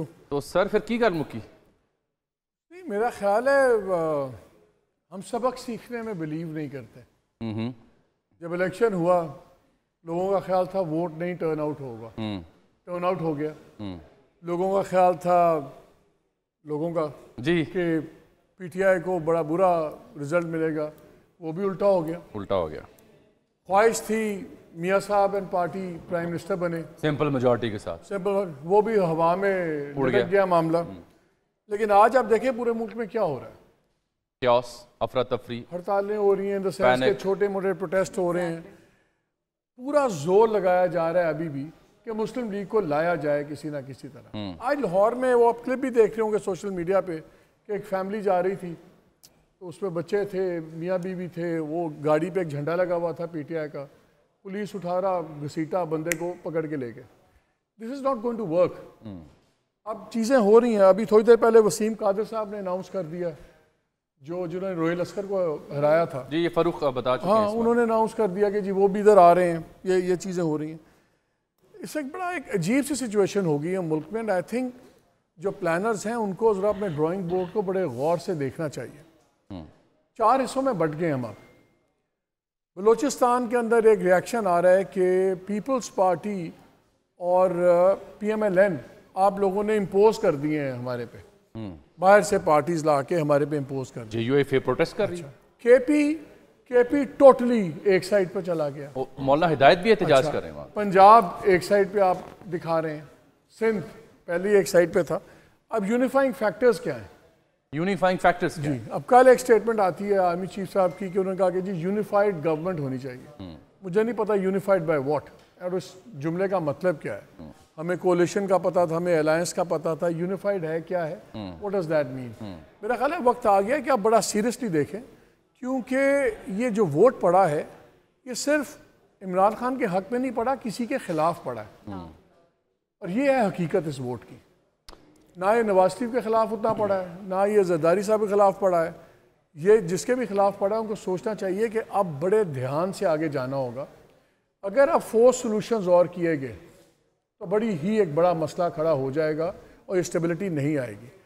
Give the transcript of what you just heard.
तो सर फिर की गल मुकी नहीं मेरा ख्याल है हम सबक सीखने में बिलीव नहीं करते नहीं। जब इलेक्शन हुआ लोगों का ख्याल था वोट नहीं टर्न आउट होगा टर्न हम्म। आउट हो गया हम्म। लोगों का ख्याल था लोगों का जी कि पीटीआई को बड़ा बुरा रिजल्ट मिलेगा वो भी उल्टा हो गया उल्टा हो गया ख्वाहिश थी मियाँ साहब एंड पार्टी प्राइम मिनिस्टर बने सिंपल मेजोरिटी के साथ सिंपल वो भी हवा में उड़ गया, गया मामला हम्म। लेकिन आज आप देखें पूरे मुल्क में क्या हो रहा है अफरा तफरी हड़तालें हो रही हैं के छोटे मोटे प्रोटेस्ट हो रहे हैं पूरा जोर लगाया जा रहा है अभी भी कि मुस्लिम लीग को लाया जाए किसी ना किसी तरह हम्म। आज लाहौर में वो आप क्लिप भी देख रहे होंगे सोशल मीडिया पे कि एक फैमिली जा रही थी तो उसमें बच्चे थे मियाँ बीवी थे वो गाड़ी पे एक झंडा लगा हुआ था पीटीआई का पुलिस उठा रहा घसीटा बंदे को पकड़ के लेके this is not going to work अब चीज़ें हो रही हैं अभी थोड़ी देर पहले वसीम कादर साहब ने अनाउंस कर दिया जो जिन्होंने रोहिल अस्कर को हराया था जी ये फरूख बता चुके हाँ उन्होंने अनाउंस कर दिया कि जी वो भी इधर आ रहे हैं ये ये चीज़ें हो रही हैं इससे एक बड़ा एक अजीब सी सिचुएशन हो गई है मुल्क में एंड आई थिंक जो प्लानर्स हैं उनको ज़रा अपने ड्राइंग बोर्ड को बड़े गौर से देखना चाहिए hmm. चार हिस्सों में बट गए हम आप बलूचिस्तान के अंदर एक रिएक्शन आ रहा है कि पीपल्स पार्टी और पीएमएलएन uh, आप लोगों ने इम्पोज कर दिए हैं हमारे पे हम्म। बाहर से पार्टीज ला के हमारे पे इम्पोज कर दिए यूएफए प्रोटेस्ट कर अच्छा। रही है केपी केपी टोटली एक साइड पर चला गया मौला हिदायत भी एहतजाज अच्छा, कर रहे हैं पंजाब एक साइड पर आप दिखा रहे हैं सिंध पहले एक साइड पर था अब यूनिफाइंग फैक्टर्स क्या हैं यूनिफाइंग फैक्टर्स जी अब कल एक स्टेटमेंट आती है आर्मी चीफ साहब की कि उन्होंने कहा कि जी यूनिफाइड गवर्नमेंट होनी चाहिए हम्म। मुझे नहीं पता यूनिफाइड बाय व्हाट और उस जुमले का मतलब क्या है हम्म। हमें कोलिशन का पता था हमें अलायंस का पता था यूनिफाइड है क्या है व्हाट डज दैट मीन मेरा ख्याल है वक्त आ गया कि आप बड़ा सीरियसली देखें क्योंकि ये जो वोट पड़ा है ये सिर्फ इमरान खान के हक में नहीं पड़ा किसी के खिलाफ पड़ा है हम्म। और ये है हकीकत इस वोट की ना ये नवाज शरीफ के ख़िलाफ़ उतना पड़ा है ना ये जरदारी साहब के ख़िलाफ़ पड़ा है ये जिसके भी ख़िलाफ़ पड़ा है उनको सोचना चाहिए कि अब बड़े ध्यान से आगे जाना होगा अगर अब फोर्स सोलूशंस और किए गए तो बड़ी ही एक बड़ा मसला खड़ा हो जाएगा और स्टेबिलिटी नहीं आएगी